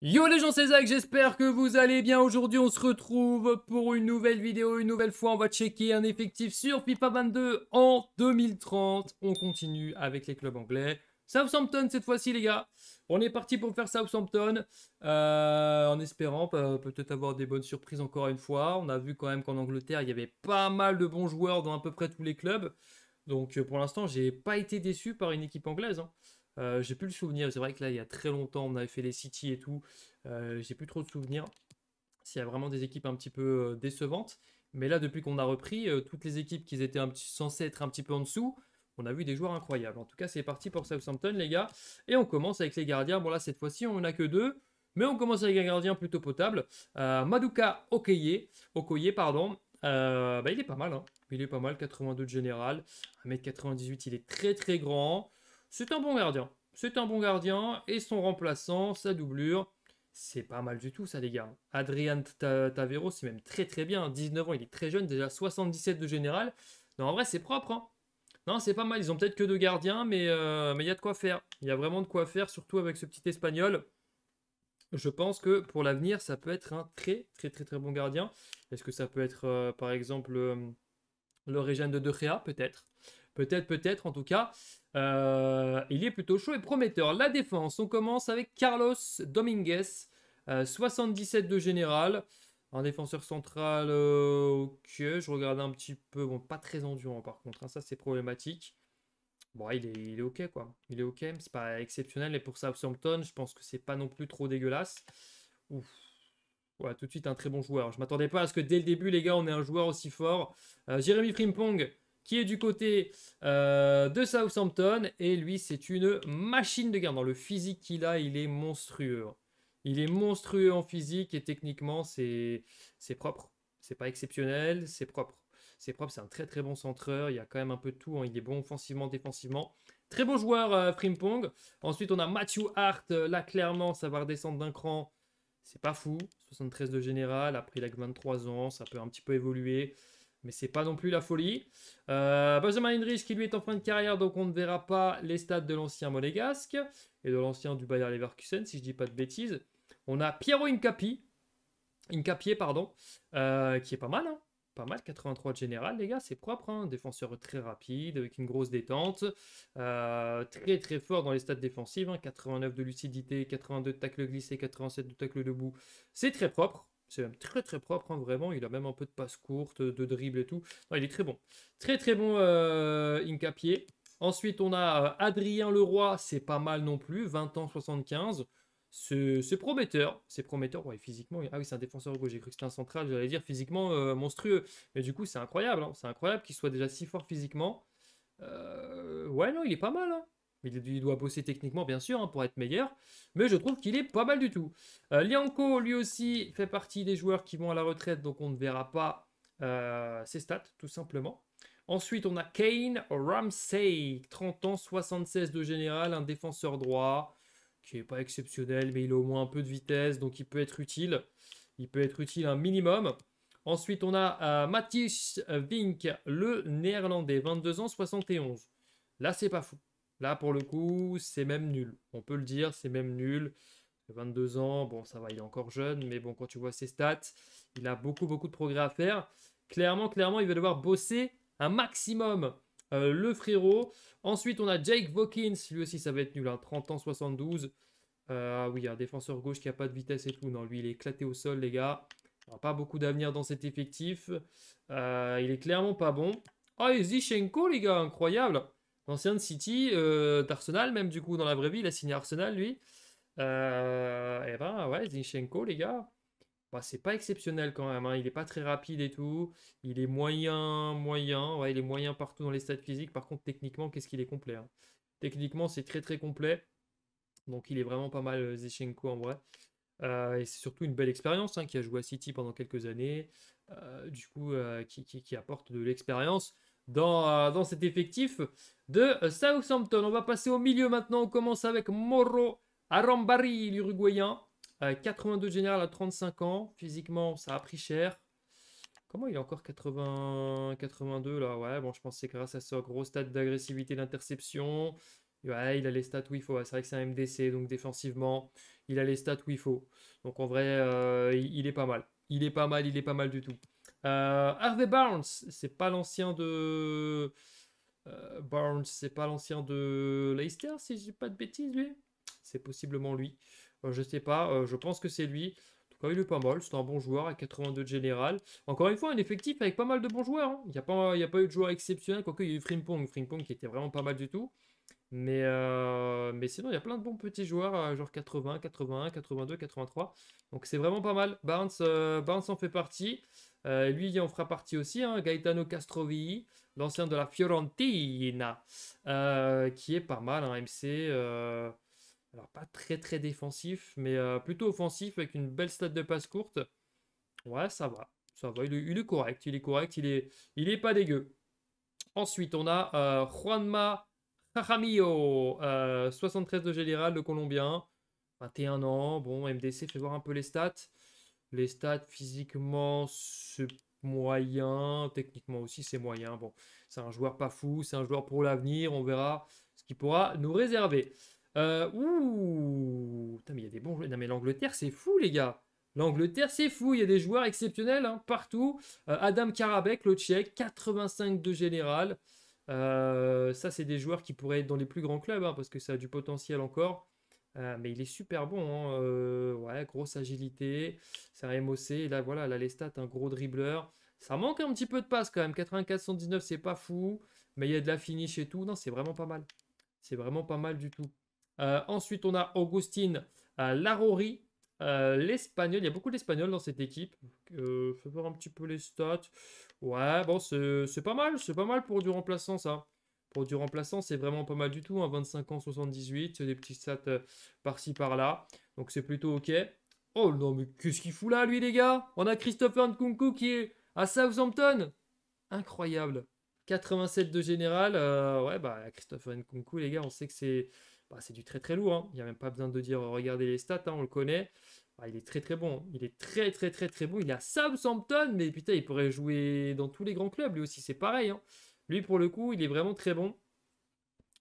Yo les gens, c'est Zach, j'espère que vous allez bien. Aujourd'hui, on se retrouve pour une nouvelle vidéo. Une nouvelle fois, on va checker un effectif sur FIFA 22 en 2030. On continue avec les clubs anglais. Southampton cette fois-ci, les gars. On est parti pour faire Southampton. Euh, en espérant euh, peut-être avoir des bonnes surprises encore une fois. On a vu quand même qu'en Angleterre, il y avait pas mal de bons joueurs dans à peu près tous les clubs. Donc euh, pour l'instant, j'ai pas été déçu par une équipe anglaise. Hein. Euh, j'ai plus le souvenir, c'est vrai que là il y a très longtemps on avait fait les City et tout, euh, j'ai plus trop de souvenirs s'il y a vraiment des équipes un petit peu euh, décevantes. Mais là depuis qu'on a repris, toutes les équipes qui étaient censées être un petit peu en dessous, on a vu des joueurs incroyables. En tout cas c'est parti pour Southampton les gars. Et on commence avec les gardiens. Bon là cette fois-ci on a que deux. Mais on commence avec un gardien plutôt potable. Maduka Okoye, Okoye pardon, bah, il est pas mal, hein. il est pas mal, 82 de général, 1m98, il est très très grand, c'est un bon gardien. C'est un bon gardien. Et son remplaçant, sa doublure, c'est pas mal du tout, ça, les gars. Adrian Tavero, c'est même très très bien. 19 ans, il est très jeune, déjà 77 de général. Non, en vrai, c'est propre. Hein. Non, c'est pas mal. Ils ont peut-être que deux gardiens, euh, mais il y a de quoi faire. Il y a vraiment de quoi faire, surtout avec ce petit espagnol. Je pense que pour l'avenir, ça peut être un très très très très bon gardien. Est-ce que ça peut être, euh, par exemple, l'origine euh, le de De peut-être Peut-être, peut-être, en tout cas. Euh, il est plutôt chaud et prometteur. La défense, on commence avec Carlos Dominguez, 77 euh, de général. Un défenseur central, euh, ok, je regarde un petit peu. Bon, pas très endurant par contre, hein, ça c'est problématique. Bon, il est, il est, ok quoi. Il est ok, c'est pas exceptionnel. Et pour Southampton, je pense que c'est pas non plus trop dégueulasse. Ouf. voilà, tout de suite un très bon joueur. Je m'attendais pas à ce que dès le début, les gars, on ait un joueur aussi fort. Jérémy Frimpong, qui est du côté euh, de Southampton. Et lui, c'est une machine de guerre. Dans le physique qu'il a, il est monstrueux. Il est monstrueux en physique et techniquement, c'est propre. C'est pas exceptionnel, c'est propre. C'est propre, c'est un très très bon centreur. Il y a quand même un peu de tout. Hein. Il est bon offensivement, défensivement. Très bon joueur, euh, Frimpong. Ensuite, on a Matthew Hart. Euh, là, clairement, ça va redescendre d'un cran. C'est pas fou. 73 de général. Après, il a que 23 ans. Ça peut un petit peu évoluer mais c'est pas non plus la folie. Euh, Benjamin Hendrix qui lui est en fin de carrière, donc on ne verra pas les stats de l'ancien Monégasque et de l'ancien du Bayer Leverkusen, si je dis pas de bêtises. On a Piero Incapi, Incapié, pardon, euh, qui est pas mal, hein. pas mal, 83 de général, les gars, c'est propre, hein. défenseur très rapide, avec une grosse détente, euh, très très fort dans les stats défensives, 89 hein. de lucidité, 82 de tacle glissé, 87 de tacle debout, c'est très propre, c'est même très très propre, hein, vraiment. Il a même un peu de passe courte, de dribble et tout. Non, il est très bon. Très très bon euh, Incapier. Ensuite, on a euh, Adrien Leroy, c'est pas mal non plus, 20 ans, 75. C'est prometteur, c'est prometteur, ouais, physiquement, ah oui, c'est un défenseur gauche, j'ai cru que c'était un central, j'allais dire physiquement euh, monstrueux. Mais du coup, c'est incroyable, hein. c'est incroyable qu'il soit déjà si fort physiquement. Euh, ouais, non, il est pas mal. Hein. Il, doit bosser techniquement, bien sûr, hein, pour être meilleur. Mais je trouve qu'il est pas mal du tout. Euh, Lianco, lui aussi, fait partie des joueurs qui vont à la retraite. Donc, on ne verra pas euh, ses stats, tout simplement. Ensuite, on a Kane Ramsey, 30 ans, 76 de général, un défenseur droit qui n'est pas exceptionnel, mais il a au moins un peu de vitesse, donc il peut être utile. Il peut être utile un minimum. Ensuite, on a euh, Mathis Vink, le néerlandais, 22 ans, 71. Là, c'est pas fou. Là, pour le coup, c'est même nul. On peut le dire, c'est même nul. 22 ans, bon, ça va, il est encore jeune, mais bon, quand tu vois ses stats, il a beaucoup, beaucoup de progrès à faire. Clairement, clairement, il va devoir bosser un maximum. Euh, le frérot. Ensuite, on a Jake Vokins. Lui aussi, ça va être nul. 30 hein. ans, 72. Euh, ah oui, un défenseur gauche qui n'a pas de vitesse et tout. Non, lui, il est éclaté au sol, les gars. pas beaucoup d'avenir dans cet effectif. Euh, il est clairement pas bon. Oh, est Zichenko, les gars, incroyable. L'ancien de City, euh, d'Arsenal, même du coup, dans la vraie vie, il a signé Arsenal, lui. Euh, et ben ouais, Zinchenko, les gars, bah, c'est pas exceptionnel quand même. Hein. Il est pas très rapide et tout. Il est moyen, moyen. il est moyen partout dans les stats physiques. Par contre, techniquement, qu'est-ce qu'il est complet hein. Techniquement, c'est très très complet. Donc, il est vraiment pas mal, euh, Zinchenko, en vrai. Euh, et c'est surtout une belle expérience hein, qui a joué à City pendant quelques années. du coup, qui, qui, qui apporte de l'expérience. Euh, dans, cet effectif de euh, Southampton. On va passer au milieu maintenant. On commence avec Moro Arambari, l'Uruguayen. 82 euh, général à 35 ans. Physiquement, ça a pris cher. Comment il est encore 80... 82 là Ouais, bon, je pense que c'est grâce à ce gros stade d'agressivité, d'interception. Ouais, il a les stats où il faut. c'est vrai que c'est un MDC, donc défensivement, il a les stats où il faut. Donc en vrai, il est pas mal. Il est pas mal, il est pas mal du tout. Euh, Harvey Barnes, c'est pas l'ancien de. Euh, Barnes, c'est pas l'ancien de Leicester, si j'ai pas de bêtises, lui C'est possiblement lui. Euh, je sais pas, je pense que c'est lui. En tout cas, il est pas mal, c'est un bon joueur à 82 de général. Encore une fois, un effectif avec pas mal de bons joueurs. Hein. Il n'y a, pas, y a pas eu de joueur exceptionnel, quoique il y a eu Frimpong. Frimpong qui était vraiment pas mal du tout. Mais, mais sinon, il y a plein de bons petits joueurs, genre 80, 81, 82, 83. Donc c'est vraiment pas mal. Barnes, Barnes en fait partie. Euh, lui, il en fera partie aussi, hein, Gaetano Castrovilli, l'ancien de la Fiorentina, euh, qui est pas mal, un hein, MC. Euh, alors, pas très très défensif, mais plutôt offensif, avec une belle stat de passe courte. Ouais, ça va. Ça va, il, est correct, il est correct, il est, il est pas dégueu. Ensuite, on a Juanma Jaramillo, 73 de Général, le Colombien, 21 ans. Bon, MDC fait voir un peu les stats. Les stats physiquement, c'est moyen. Techniquement aussi, c'est moyen. Bon, c'est un joueur pas fou. C'est un joueur pour l'avenir. On verra ce qu'il pourra nous réserver. Euh, ouh, putain, il y a des bons joueurs. Non, mais l'Angleterre, c'est fou, les gars. L'Angleterre, c'est fou. Il y a des joueurs exceptionnels hein, partout. Euh, Adam Karabek, le Tchèque, 85 de général. Euh, ça, c'est des joueurs qui pourraient être dans les plus grands clubs hein, parce que ça a du potentiel encore. Euh, mais il est super bon. Hein, euh, ouais, grosse agilité. C'est un MOC. Et là, voilà, là, les stats, un gros dribbleur. Ça manque un petit peu de passe quand même. 94 119 c'est pas fou. Mais il y a de la finish et tout. Non, c'est vraiment pas mal. C'est vraiment pas mal du tout. Euh, ensuite, on a Augustine Larori. L'Espagnol, il y a beaucoup d'Espagnols dans cette équipe. je voir un petit peu les stats. Ouais, bon, c'est pas mal. C'est pas mal pour du remplaçant, ça pour du remplaçant, c'est vraiment pas mal du tout. 25 hein. ans, 78, des petits stats euh, par-ci par-là. Donc c'est plutôt ok. Oh non, mais qu'est-ce qu'il fout là, lui, les gars On a Christopher Nkunku qui est à Southampton Incroyable 87 de général. Euh, ouais, bah, Christopher Nkunku, les gars, on sait que c'est bah, du très très lourd. Hein. Il n'y a même pas besoin de dire euh, regardez les stats, hein, on le connaît. Ah, il est très très bon. Il est très très très très bon. Il est à Southampton, mais putain, il pourrait jouer dans tous les grands clubs. Lui aussi, c'est pareil. Lui, pour le coup, il est vraiment très bon.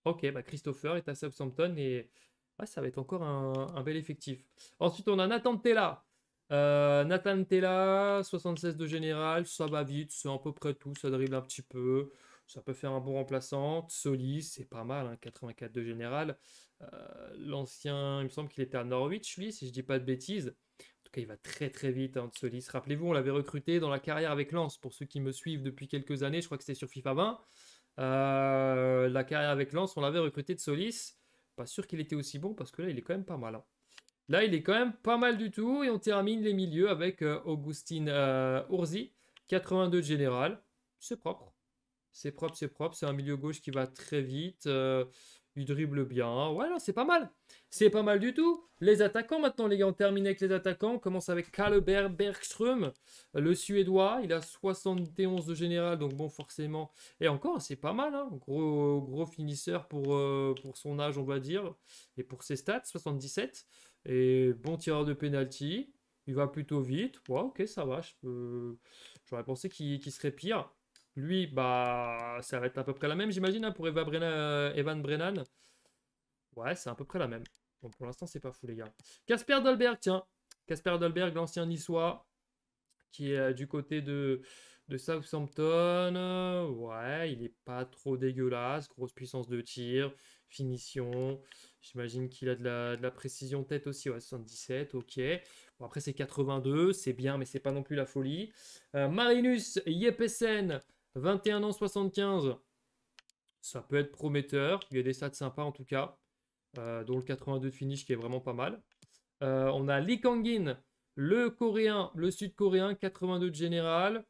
Ok, bah Christopher est à Southampton et ah, ça va être encore un, bel effectif. Ensuite, on a Nathan Tella. Euh, Nathan Tella, 76 de général, ça va vite, c'est à peu près tout, ça dribble un petit peu, ça peut faire un bon remplaçant. Soli, c'est pas mal, hein, 84 de général. Euh, l'ancien, il me semble qu'il était à Norwich, lui, si je dis pas de bêtises il va très très vite, de hein, Solis. Rappelez-vous, on l'avait recruté dans la carrière avec Lens. Pour ceux qui me suivent depuis quelques années, je crois que c'était sur FIFA 20. Euh, la carrière avec Lens, on l'avait recruté de Solis. Pas sûr qu'il était aussi bon parce que là, il est quand même pas mal. Hein. Là, il est quand même pas mal du tout. Et on termine les milieux avec euh, Augustine euh, Urzi, 82 de général. C'est propre. C'est propre, c'est propre. C'est un milieu gauche qui va très vite. Il dribble bien. Voilà, c'est pas mal. C'est pas mal du tout. Les attaquants maintenant, les gars, on termine avec les attaquants. On commence avec Kalleberg Bergström, le Suédois. Il a 71 de général, donc bon, forcément. Et encore, c'est pas mal. Hein. Gros, gros finisseur pour, euh, pour son âge, on va dire. Et pour ses stats, 77. Et bon tireur de penalty. Il va plutôt vite. Ouais, ok, ça va. J'aurais pensé qu'il serait pire. Lui, bah, ça va être à peu près la même, j'imagine, hein, pour euh, Evan Brennan. Ouais, c'est à peu près la même. Bon, pour l'instant, c'est pas fou, les gars. Casper Dolberg, tiens. Casper Dolberg, l'ancien niçois, qui est euh, du côté de, de Southampton. Ouais, il est pas trop dégueulasse. Grosse puissance de tir, finition. J'imagine qu'il a de la, précision tête aussi. Ouais, 77, ok. Bon, après, c'est 82. C'est bien, mais c'est pas non plus la folie. Euh, Marinus Yepesen. 21 ans, 75. Ça peut être prometteur. Il y a des stats sympas en tout cas. Euh, dont le 82 de finish qui est vraiment pas mal. Euh, on a Lee Kangin, le coréen, le sud-coréen, 82 de général.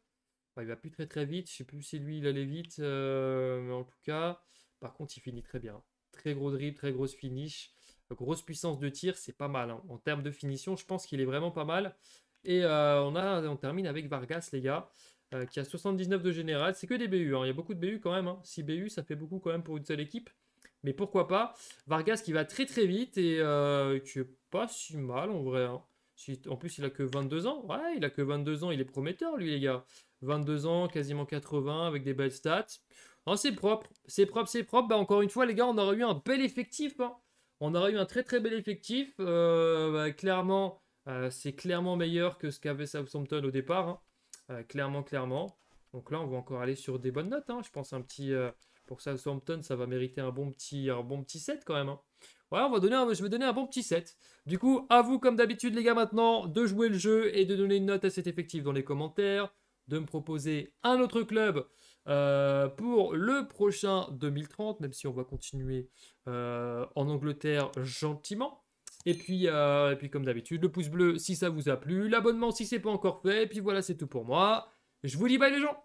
Bah, il va plus très très vite. Je sais plus si lui il allait vite. Euh, mais en tout cas, par contre, il finit très bien. Très gros dribble, très grosse finish. Grosse puissance de tir, c'est pas mal. Hein. En termes de finition, je pense qu'il est vraiment pas mal. Et euh, on, a, on termine avec Vargas, les gars, euh, qui a 79 de général. C'est que des BU, hein. il y a beaucoup de BU quand même. Hein. Si BU, ça fait beaucoup quand même pour une seule équipe. Mais pourquoi pas Vargas qui va très très vite et euh, qui est pas si mal en vrai. Hein. En plus, il a que 22 ans. Ouais, il a que 22 ans, il est prometteur lui, les gars. 22 ans, quasiment 80, avec des belles stats. Oh, c'est propre, c'est propre, c'est propre. Bah, encore une fois, les gars, on aurait eu un bel effectif. On aurait eu un très très bel effectif. Euh, bah, clairement, euh, c'est clairement meilleur que ce qu'avait Southampton au départ. Hein. Euh, clairement, clairement. Donc là, on va encore aller sur des bonnes notes. Hein. Je pense un petit. Euh, pour Southampton, ça va mériter un bon petit, bon petit set quand même. Voilà, hein. on va donner je vais donner un bon petit set. Du coup, à vous, comme d'habitude, les gars, maintenant, de jouer le jeu et de donner une note à cet effectif dans les commentaires. De me proposer un autre club pour le prochain 2030, même si on va continuer en Angleterre gentiment. Et puis, euh, et puis comme d'habitude, le pouce bleu si ça vous a plu, l'abonnement si c'est pas encore fait. Et puis voilà, c'est tout pour moi. Je vous dis bye les gens